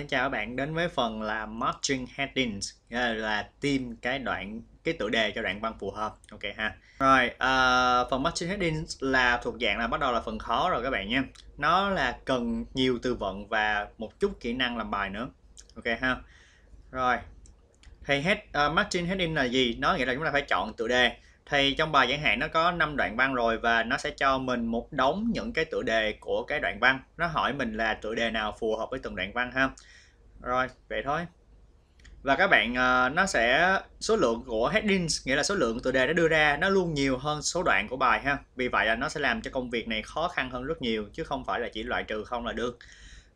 xin chào các bạn đến với phần là matching headings ờ, là tìm cái đoạn cái tựa đề cho đoạn văn phù hợp ok ha rồi uh, phần matching headings là thuộc dạng là bắt đầu là phần khó rồi các bạn nha nó là cần nhiều từ vựng và một chút kỹ năng làm bài nữa ok ha rồi thì head uh, ờ, matching headings là gì nó nghĩa là chúng ta phải chọn tựa đề thì trong bài giảng hạn nó có 5 đoạn văn rồi và nó sẽ cho mình một đống những cái tựa đề của cái đoạn văn nó hỏi mình là tựa đề nào phù hợp với từng đoạn văn ha rồi vậy thôi và các bạn ờ, nó sẽ số lượng của headings nghĩa là số lượng tựa đề nó đưa ra nó luôn nhiều hơn số đoạn của bài ha vì vậy là nó sẽ làm cho công việc này khó khăn hơn rất nhiều chứ không phải là chỉ loại trừ không là được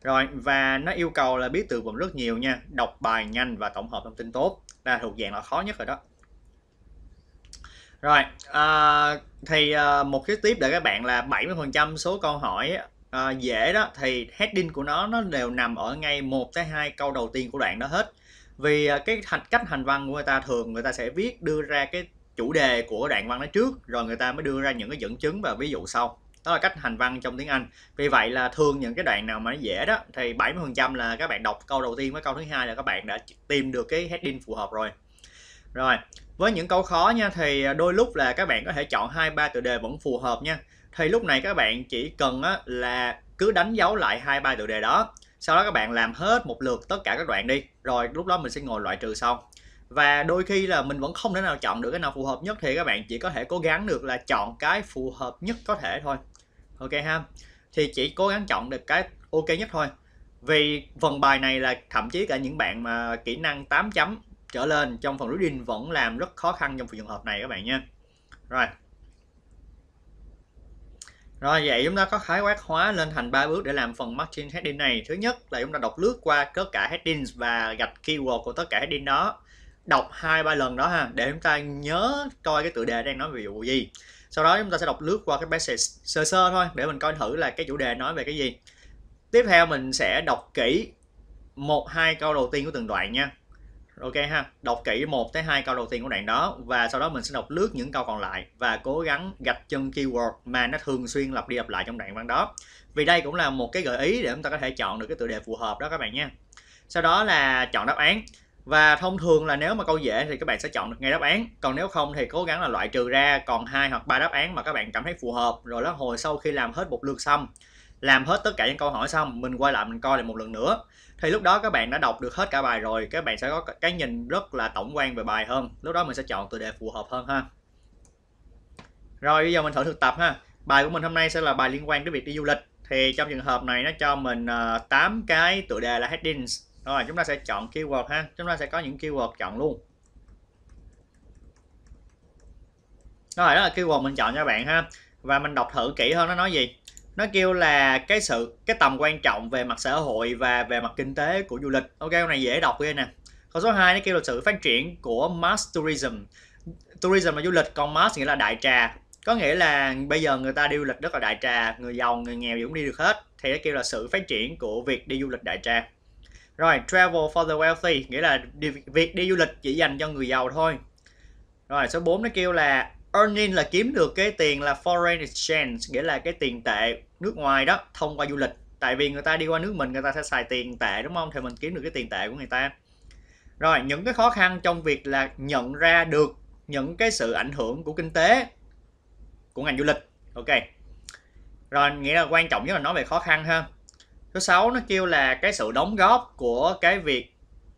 rồi và nó yêu cầu là biết từ vựng rất nhiều nha đọc bài nhanh và tổng hợp thông tin tốt là thuộc dạng là khó nhất rồi đó rồi, à, thì à, một cái tiếp để các bạn là 70% số câu hỏi à, dễ đó thì heading của nó nó đều nằm ở ngay một tới hai câu đầu tiên của đoạn đó hết. Vì à, cái hành, cách hành văn của người ta thường người ta sẽ viết đưa ra cái chủ đề của đoạn văn đó trước rồi người ta mới đưa ra những cái dẫn chứng và ví dụ sau. Đó là cách hành văn trong tiếng Anh. Vì vậy là thường những cái đoạn nào mà nó dễ đó thì 70% là các bạn đọc câu đầu tiên với câu thứ hai là các bạn đã tìm được cái heading phù hợp rồi. Rồi, với những câu khó nha thì à, đôi lúc là các bạn có thể chọn hai ba tựa đề vẫn phù hợp nha. Thì lúc này các bạn chỉ cần á, là cứ đánh dấu lại hai ba tựa đề đó. Sau đó các bạn làm hết một lượt tất cả các đoạn đi. Rồi lúc đó mình sẽ ngồi loại trừ xong. Và đôi khi là mình vẫn không thể nào chọn được cái nào phù hợp nhất thì các bạn chỉ có thể cố gắng được là chọn cái phù hợp nhất có thể thôi. Ok ha. Thì chỉ cố gắng chọn được cái ok nhất thôi vì phần bài này là thậm chí cả những bạn mà kỹ năng 8 chấm trở lên trong phần reading vẫn làm rất khó khăn trong trường hợp này các bạn nhé. rồi rồi vậy chúng ta có khái quát hóa lên thành ba bước để làm phần marketing heading này thứ nhất là chúng ta đọc lướt qua tất cả headings và gạch keyword của tất cả heading đó đọc hai ba lần đó ha để chúng ta nhớ coi cái tựa đề đang nói về vụ gì sau đó chúng ta sẽ đọc lướt qua cái passage sơ sơ thôi để mình coi thử là cái chủ đề nói về cái gì tiếp theo mình sẽ đọc kỹ một hai câu đầu tiên của từng đoạn nha ok ha đọc kỹ một tới hai câu đầu tiên của đoạn đó và sau đó mình sẽ đọc lướt những câu còn lại và cố gắng gạch chân keyword mà nó thường xuyên lặp đi lặp lại trong đoạn văn đó vì đây cũng là một cái gợi ý để chúng ta có thể chọn được cái tựa đề phù hợp đó các bạn nha sau đó là chọn đáp án và thông thường là nếu mà câu dễ thì các bạn sẽ chọn được ngay đáp án còn nếu không thì cố gắng là loại trừ ra còn hai hoặc ba đáp án mà các bạn cảm thấy phù hợp rồi đó hồi sau khi làm hết một lượt xong làm hết tất cả những câu hỏi xong mình quay lại mình coi lại một lần nữa thì lúc đó các bạn đã đọc được hết cả bài rồi các bạn sẽ có cái nhìn rất là tổng quan về bài hơn lúc đó mình sẽ chọn từ đề phù hợp hơn ha rồi bây giờ mình thử thực tập ha bài của mình hôm nay sẽ là bài liên quan đến việc đi du lịch thì trong trường hợp này nó cho mình uh, ờ, 8 cái tựa đề là headings rồi chúng ta sẽ chọn keyword ha chúng ta sẽ có những keyword chọn luôn rồi đó là keyword mình chọn cho bạn ha và mình đọc thử kỹ hơn nó nói gì nó kêu là cái sự cái tầm quan trọng về mặt xã hội và về mặt kinh tế của du lịch ok con này dễ đọc ghê nè câu số 2 nó kêu là sự phát triển của mass tourism tourism là du lịch còn mass nghĩa là đại trà có nghĩa là bây giờ người ta đi du lịch rất là đại trà người giàu người nghèo cũng đi được hết thì nó kêu là sự phát triển của việc đi du lịch đại trà rồi travel for the wealthy nghĩa là việc đi du lịch chỉ dành cho người giàu thôi rồi số 4 nó kêu là earning là kiếm được cái tiền là foreign exchange nghĩa là cái tiền tệ nước ngoài đó thông qua du lịch tại vì người ta đi qua nước mình người ta sẽ xài tiền tệ đúng không thì mình kiếm được cái tiền tệ của người ta rồi những cái khó khăn trong việc là nhận ra được những cái sự ảnh hưởng của kinh tế của ngành du lịch ok rồi nghĩa là quan trọng nhất là nói về khó khăn ha thứ sáu nó kêu là cái sự đóng góp của cái việc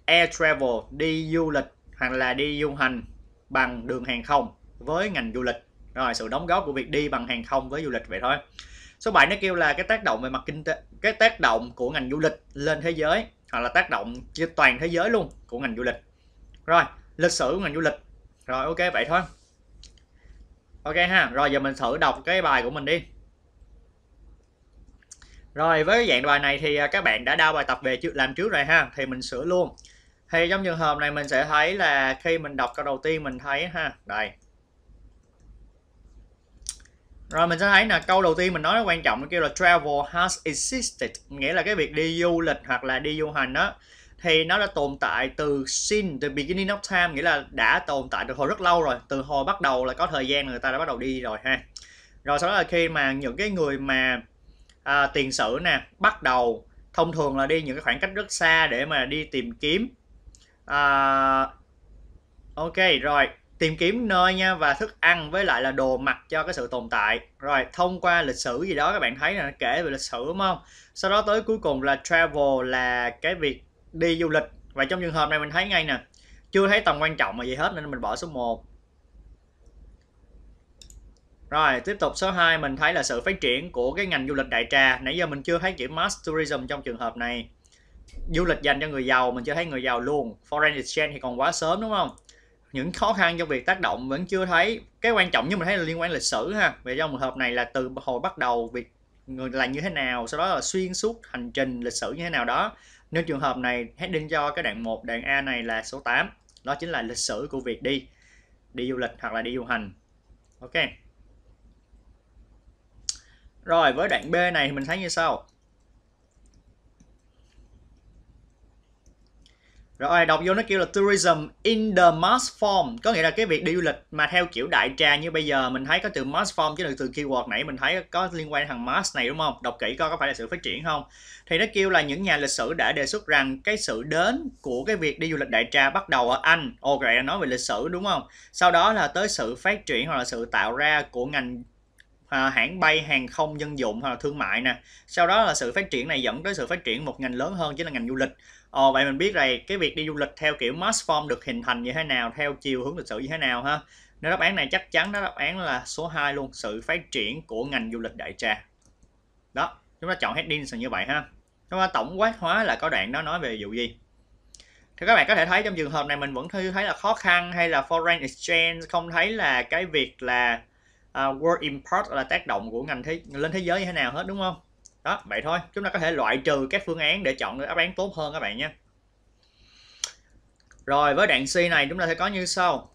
air travel đi du lịch hoặc là đi du hành bằng đường hàng không với ngành du lịch rồi sự đóng góp của việc đi bằng hàng không với du lịch vậy thôi số 7 nó kêu là cái tác động về mặt kinh tế cái tác động của ngành du lịch lên thế giới hoặc là tác động trên toàn thế giới luôn của ngành du lịch rồi lịch sử của ngành du lịch rồi ok vậy thôi ok ha rồi giờ mình thử đọc cái bài của mình đi rồi với dạng bài này thì à, các bạn đã đao bài tập về trước làm trước rồi ha thì mình sửa luôn thì trong trường hợp này mình sẽ thấy là khi mình đọc câu đầu tiên mình thấy ha đây rồi mình sẽ thấy là câu đầu tiên mình nói quan trọng kêu là travel has existed nghĩa là cái việc đi du lịch hoặc là đi du hành đó thì nó đã tồn tại từ since the beginning of time nghĩa là đã tồn tại từ hồi rất lâu rồi từ hồi bắt đầu là có thời gian người ta đã bắt đầu đi rồi ha rồi sau đó là khi mà những cái người mà à, tiền sử nè bắt đầu thông thường là đi những cái khoảng cách rất xa để mà đi tìm kiếm à, ok rồi tìm kiếm nơi nha và thức ăn với lại là đồ mặc cho cái sự tồn tại rồi thông qua lịch sử gì đó các bạn thấy là nó kể về lịch sử đúng không sau đó tới cuối cùng là travel là cái việc đi du lịch và trong trường hợp này mình thấy ngay nè chưa thấy tầm quan trọng mà gì hết nên mình bỏ số 1 rồi tiếp tục số 2 mình thấy là sự phát triển của cái ngành du lịch đại trà nãy giờ mình chưa thấy chữ mass tourism trong trường hợp này du lịch dành cho người giàu mình chưa thấy người giàu luôn foreign exchange thì còn quá sớm đúng không những khó khăn trong việc tác động vẫn chưa thấy cái quan trọng nhất mình thấy là liên quan lịch sử ha về trong một hợp này là từ hồi bắt đầu việc người là như thế nào sau đó là xuyên suốt hành trình lịch sử như thế nào đó nếu trường hợp này hết heading cho cái đoạn 1 đoạn A này là số 8 đó chính là lịch sử của việc đi đi du lịch hoặc là đi du hành ok rồi với đoạn B này thì mình thấy như sau Rồi đọc vô nó kêu là tourism in the mass form Có nghĩa là cái việc đi du lịch mà theo kiểu đại trà như bây giờ Mình thấy có từ mass form chứ được từ keyword nãy Mình thấy có liên quan thằng mass này đúng không? Đọc kỹ coi có phải là sự phát triển không? Thì nó kêu là những nhà lịch sử đã đề xuất rằng Cái sự đến của cái việc đi du lịch đại trà bắt đầu ở Anh Ồ vậy là nói về lịch sử đúng không? Sau đó là tới sự phát triển hoặc là sự tạo ra của ngành À, hãng bay hàng không dân dụng hoặc là thương mại nè sau đó là sự phát triển này dẫn tới sự phát triển một ngành lớn hơn chính là ngành du lịch Ồ, ờ, vậy mình biết rồi cái việc đi du lịch theo kiểu mass form được hình thành như thế nào, theo chiều hướng lịch sử như thế nào ha. Nên đáp án này chắc chắn đó đáp án là số 2 luôn, sự phát triển của ngành du lịch đại trà. Đó, chúng ta chọn heading là như vậy ha. Chúng ta tổng quát hóa là có đoạn đó nói về vụ gì? Thì các bạn có thể thấy trong trường hợp này mình vẫn thấy là khó khăn hay là foreign exchange không thấy là cái việc là uh, world import là tác động của ngành thế lên thế giới như thế nào hết đúng không? đó vậy thôi chúng ta có thể loại trừ các phương án để chọn được đáp án tốt hơn các bạn nhé rồi với đoạn C này chúng ta sẽ có như sau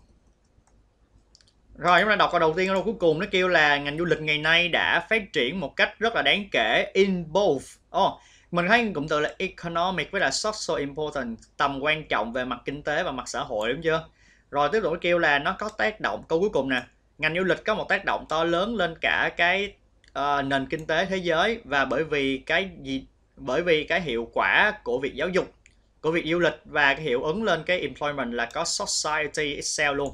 rồi chúng ta đọc câu đầu tiên câu cuối cùng nó kêu là ngành du lịch ngày nay đã phát triển một cách rất là đáng kể in both oh, mình thấy cụm từ là economic với là social important tầm quan trọng về mặt kinh tế và mặt xã hội đúng chưa rồi tiếp tục nó kêu là nó có tác động câu cuối cùng nè ngành du lịch có một tác động to lớn lên cả cái uh, nền kinh tế thế giới và bởi vì cái gì bởi vì cái hiệu quả của việc giáo dục của việc du lịch và cái hiệu ứng lên cái employment là có society itself luôn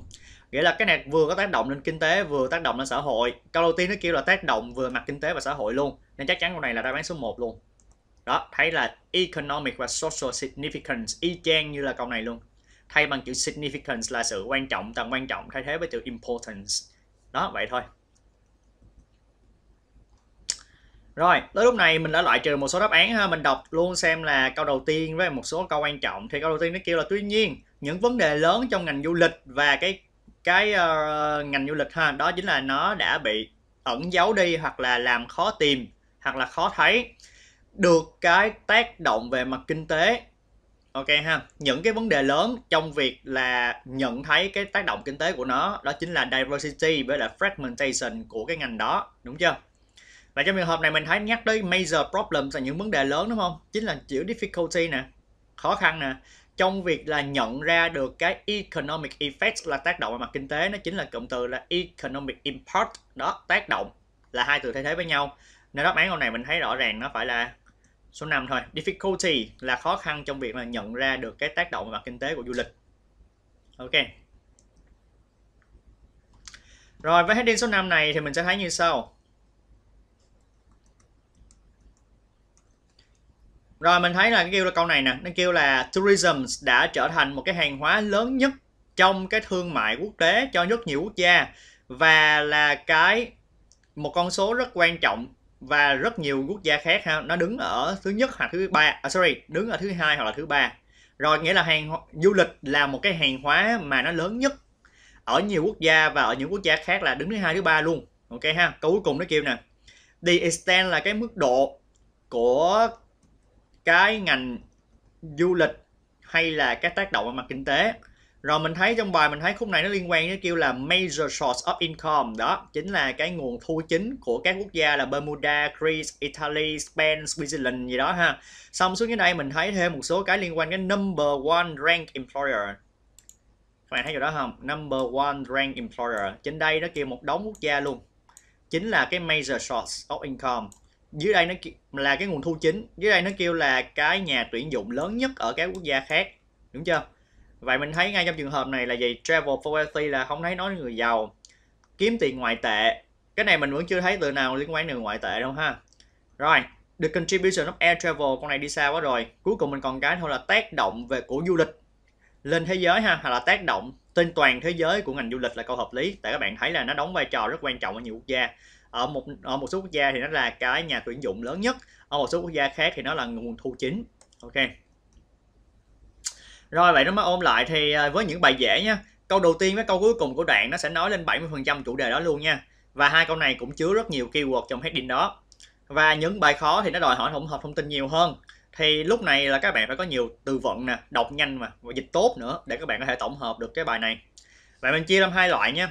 nghĩa là cái này vừa có tác động lên kinh tế vừa tác động lên xã hội câu đầu tiên nó kêu là tác động vừa mặt kinh tế và xã hội luôn nên chắc chắn câu này là đáp án số 1 luôn đó thấy là economic và social significance y chang như là câu này luôn thay bằng chữ significance là sự quan trọng tầm quan trọng thay thế với chữ importance đó vậy thôi Rồi, tới lúc này mình đã loại trừ một số đáp án ha, mình đọc luôn xem là câu đầu tiên với một số câu quan trọng. Thì câu đầu tiên nó kêu là tuy nhiên, những vấn đề lớn trong ngành du lịch và cái cái uh, ngành du lịch ha, đó chính là nó đã bị ẩn giấu đi hoặc là làm khó tìm hoặc là khó thấy được cái tác động về mặt kinh tế. Ok ha, những cái vấn đề lớn trong việc là nhận thấy cái tác động kinh tế của nó đó chính là diversity với là fragmentation của cái ngành đó, đúng chưa? và trong trường hợp này mình thấy nhắc tới major problems là những vấn đề lớn đúng không chính là chữ difficulty nè khó khăn nè trong việc là nhận ra được cái economic effects là tác động về mặt kinh tế nó chính là cụm từ là economic impact đó tác động là hai từ thay thế với nhau nên đáp án câu này mình thấy rõ ràng nó phải là số 5 thôi difficulty là khó khăn trong việc là nhận ra được cái tác động về mặt kinh tế của du lịch ok rồi với heading số 5 này thì mình sẽ thấy như sau Rồi mình thấy là cái kêu là câu này nè, nó kêu là tourism đã trở thành một cái hàng hóa lớn nhất trong cái thương mại quốc tế cho rất nhiều quốc gia và là cái một con số rất quan trọng và rất nhiều quốc gia khác ha nó đứng ở thứ nhất hoặc thứ ba à, sorry đứng ở thứ hai hoặc là thứ ba rồi nghĩa là hàng du lịch là một cái hàng hóa mà nó lớn nhất ở nhiều quốc gia và ở những quốc gia khác là đứng thứ hai thứ ba luôn ok ha câu cuối cùng nó kêu nè the extent là cái mức độ của cái ngành du lịch hay là các tác động ở mặt kinh tế rồi mình thấy trong bài mình thấy khúc này nó liên quan đến kêu là major source of income đó chính là cái nguồn thu chính của các quốc gia là Bermuda, Greece, Italy, Spain, Switzerland gì đó ha. Xong xuống dưới đây mình thấy thêm một số cái liên quan cái number one rank employer. Các bạn thấy rồi đó không? Number one rank employer. Trên đây nó kêu một đống quốc gia luôn. Chính là cái major source of income dưới đây nó là cái nguồn thu chính dưới đây nó kêu là cái nhà tuyển dụng lớn nhất ở các quốc gia khác đúng chưa vậy mình thấy ngay trong trường hợp này là gì travel for wealthy là không thấy nói người giàu kiếm tiền ngoại tệ cái này mình vẫn chưa thấy từ nào liên quan đến ngoại tệ đâu ha rồi the contribution of air travel con này đi xa quá rồi cuối cùng mình còn cái thôi là tác động về của du lịch lên thế giới ha hoặc là tác động trên toàn thế giới của ngành du lịch là câu hợp lý tại các bạn thấy là nó đóng vai trò rất quan trọng ở nhiều quốc gia ở một ở một số quốc gia thì nó là cái nhà tuyển dụng lớn nhất ở một số quốc gia khác thì nó là nguồn thu chính ok rồi vậy nó mới ôm lại thì à, với những bài dễ nhá câu đầu tiên với câu cuối cùng của đoạn nó sẽ nói lên 70% chủ đề đó luôn nha và hai câu này cũng chứa rất nhiều keyword trong heading đó và những bài khó thì nó đòi hỏi tổng hợp thông tin nhiều hơn thì lúc này là các bạn phải có nhiều từ vựng nè đọc nhanh mà và dịch tốt nữa để các bạn có thể tổng hợp được cái bài này vậy mình chia làm hai loại nha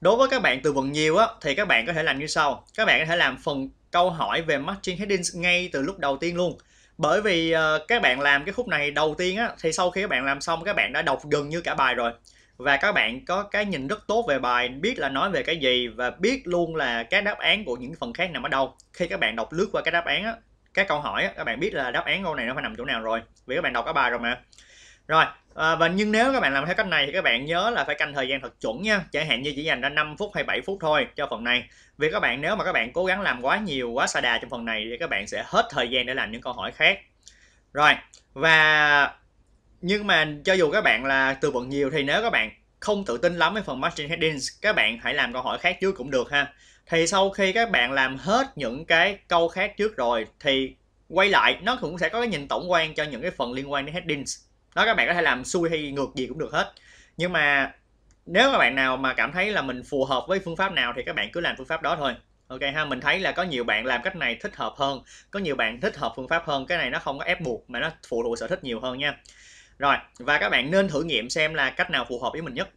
Đối với các bạn từ vựng nhiều á, thì các bạn có thể làm như sau. Các bạn có thể làm phần câu hỏi về matching headings ngay từ lúc đầu tiên luôn. Bởi vì uh, các bạn làm cái khúc này đầu tiên á, thì sau khi các bạn làm xong các bạn đã đọc gần như cả bài rồi. Và các bạn có cái nhìn rất tốt về bài, biết là nói về cái gì và biết luôn là các đáp án của những phần khác nằm ở đâu. Khi các bạn đọc lướt qua cái đáp án á, các câu hỏi á, các bạn biết là đáp án câu này nó phải nằm chỗ nào rồi. Vì các bạn đọc cả bài rồi mà. Rồi, À, và nhưng nếu các bạn làm theo cách này thì các bạn nhớ là phải canh thời gian thật chuẩn nha chẳng hạn như chỉ dành ra 5 phút hay 7 phút thôi cho phần này vì các bạn nếu mà các bạn cố gắng làm quá nhiều quá xa đà trong phần này thì các bạn sẽ hết thời gian để làm những câu hỏi khác rồi và nhưng mà cho dù các bạn là từ vựng nhiều thì nếu các bạn không tự tin lắm với phần margin headings các bạn hãy làm câu hỏi khác trước cũng được ha thì sau khi các bạn làm hết những cái câu khác trước rồi thì quay lại nó cũng sẽ có cái nhìn tổng quan cho những cái phần liên quan đến headings đó các bạn có thể làm xuôi hay ngược gì cũng được hết nhưng mà nếu mà bạn nào mà cảm thấy là mình phù hợp với phương pháp nào thì các bạn cứ làm phương pháp đó thôi ok ha mình thấy là có nhiều bạn làm cách này thích hợp hơn có nhiều bạn thích hợp phương pháp hơn cái này nó không có ép buộc mà nó phụ thuộc sở thích nhiều hơn nha rồi và các bạn nên thử nghiệm xem là cách nào phù hợp với mình nhất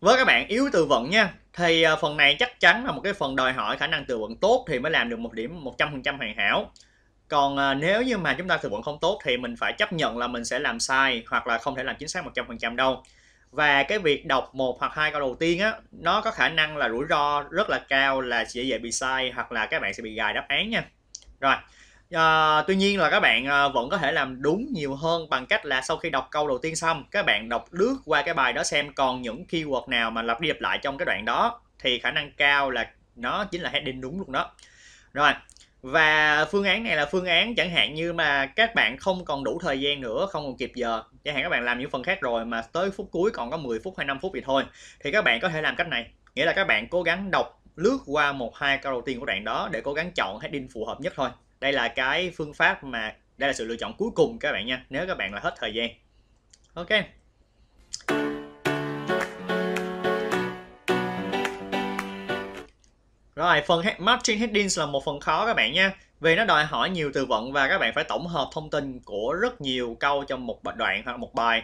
với các bạn yếu từ vựng nha thì ờ, phần này chắc chắn là một cái phần đòi hỏi khả năng từ vựng tốt thì mới làm được một điểm 100% hoàn hảo còn à, nếu như mà chúng ta thực vận không tốt thì mình phải chấp nhận là mình sẽ làm sai hoặc là không thể làm chính xác 100% đâu và cái việc đọc một hoặc hai câu đầu tiên á nó có khả năng là rủi ro rất là cao là sẽ dễ bị sai hoặc là các bạn sẽ bị gài đáp án nha rồi à, tuy nhiên là các bạn à, vẫn có thể làm đúng nhiều hơn bằng cách là sau khi đọc câu đầu tiên xong các bạn đọc lướt qua cái bài đó xem còn những keyword nào mà lặp đi lặp lại trong cái đoạn đó thì khả năng cao là nó chính là heading đúng luôn đó rồi và phương án này là phương án chẳng hạn như mà các bạn không còn đủ thời gian nữa không còn kịp giờ chẳng hạn các bạn làm những phần khác rồi mà tới phút cuối còn có 10 phút hay 5 phút gì thôi thì các bạn có thể làm cách này nghĩa là các bạn cố gắng đọc lướt qua một hai câu đầu tiên của đoạn đó để cố gắng chọn heading phù hợp nhất thôi đây là cái phương pháp mà đây là sự lựa chọn cuối cùng các bạn nha nếu các bạn là hết thời gian ok Rồi, phần Martin Headings là một phần khó các bạn nha. Vì nó đòi hỏi nhiều từ vựng và các bạn phải tổng hợp thông tin của rất nhiều câu trong một đoạn hoặc một bài.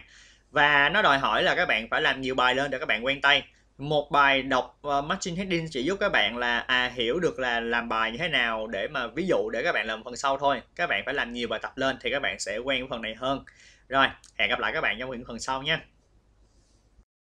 Và nó đòi hỏi là các bạn phải làm nhiều bài lên để các bạn quen tay. Một bài đọc uh, ờ, Martin Headings chỉ giúp các bạn là à hiểu được là làm bài như thế nào để mà ví dụ để các bạn làm phần sau thôi. Các bạn phải làm nhiều bài tập lên thì các bạn sẽ quen phần này hơn. Rồi, hẹn gặp lại các bạn trong những phần sau nha.